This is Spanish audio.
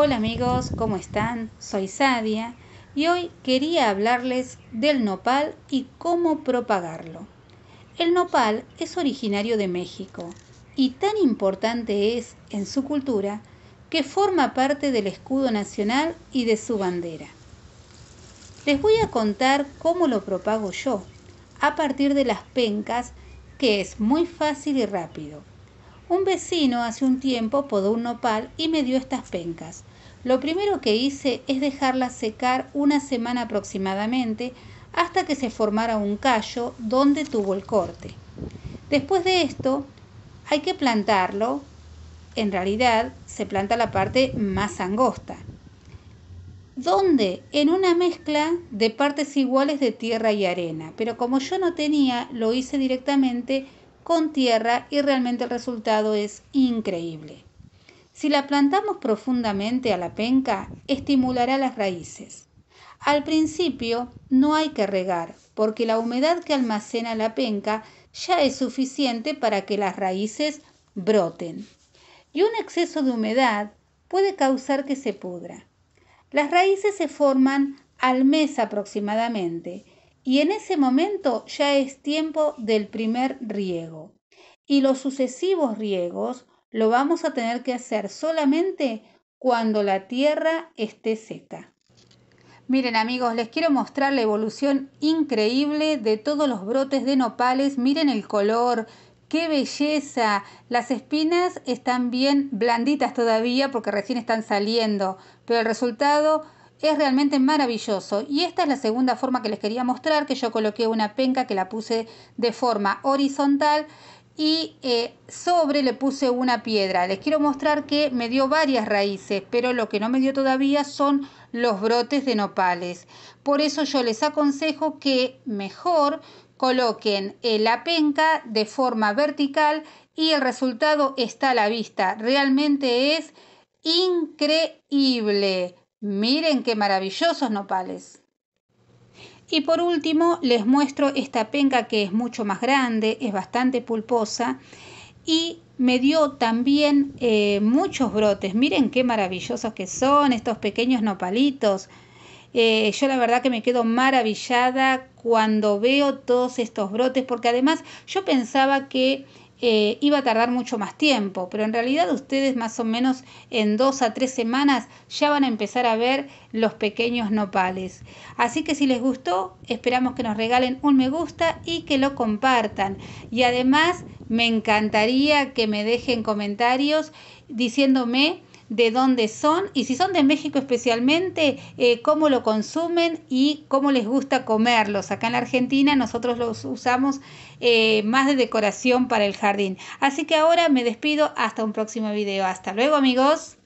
Hola amigos, ¿cómo están? Soy Sadia y hoy quería hablarles del nopal y cómo propagarlo. El nopal es originario de México y tan importante es en su cultura que forma parte del escudo nacional y de su bandera. Les voy a contar cómo lo propago yo, a partir de las pencas, que es muy fácil y rápido. Un vecino hace un tiempo podó un nopal y me dio estas pencas. Lo primero que hice es dejarlas secar una semana aproximadamente hasta que se formara un callo donde tuvo el corte. Después de esto hay que plantarlo, en realidad se planta la parte más angosta, donde en una mezcla de partes iguales de tierra y arena, pero como yo no tenía, lo hice directamente con tierra y realmente el resultado es increíble. Si la plantamos profundamente a la penca, estimulará las raíces. Al principio no hay que regar, porque la humedad que almacena la penca ya es suficiente para que las raíces broten. Y un exceso de humedad puede causar que se pudra. Las raíces se forman al mes aproximadamente y en ese momento ya es tiempo del primer riego. Y los sucesivos riegos lo vamos a tener que hacer solamente cuando la tierra esté seca. Miren amigos, les quiero mostrar la evolución increíble de todos los brotes de nopales. Miren el color, qué belleza. Las espinas están bien blanditas todavía porque recién están saliendo, pero el resultado es realmente maravilloso y esta es la segunda forma que les quería mostrar, que yo coloqué una penca que la puse de forma horizontal y eh, sobre le puse una piedra. Les quiero mostrar que me dio varias raíces, pero lo que no me dio todavía son los brotes de nopales. Por eso yo les aconsejo que mejor coloquen eh, la penca de forma vertical y el resultado está a la vista. Realmente es increíble. Miren qué maravillosos nopales. Y por último les muestro esta penca que es mucho más grande, es bastante pulposa y me dio también eh, muchos brotes. Miren qué maravillosos que son estos pequeños nopalitos. Eh, yo la verdad que me quedo maravillada cuando veo todos estos brotes porque además yo pensaba que eh, iba a tardar mucho más tiempo, pero en realidad ustedes más o menos en dos a tres semanas ya van a empezar a ver los pequeños nopales. Así que si les gustó, esperamos que nos regalen un me gusta y que lo compartan. Y además me encantaría que me dejen comentarios diciéndome de dónde son y si son de México especialmente, eh, cómo lo consumen y cómo les gusta comerlos. Acá en la Argentina nosotros los usamos eh, más de decoración para el jardín. Así que ahora me despido hasta un próximo video. Hasta luego amigos.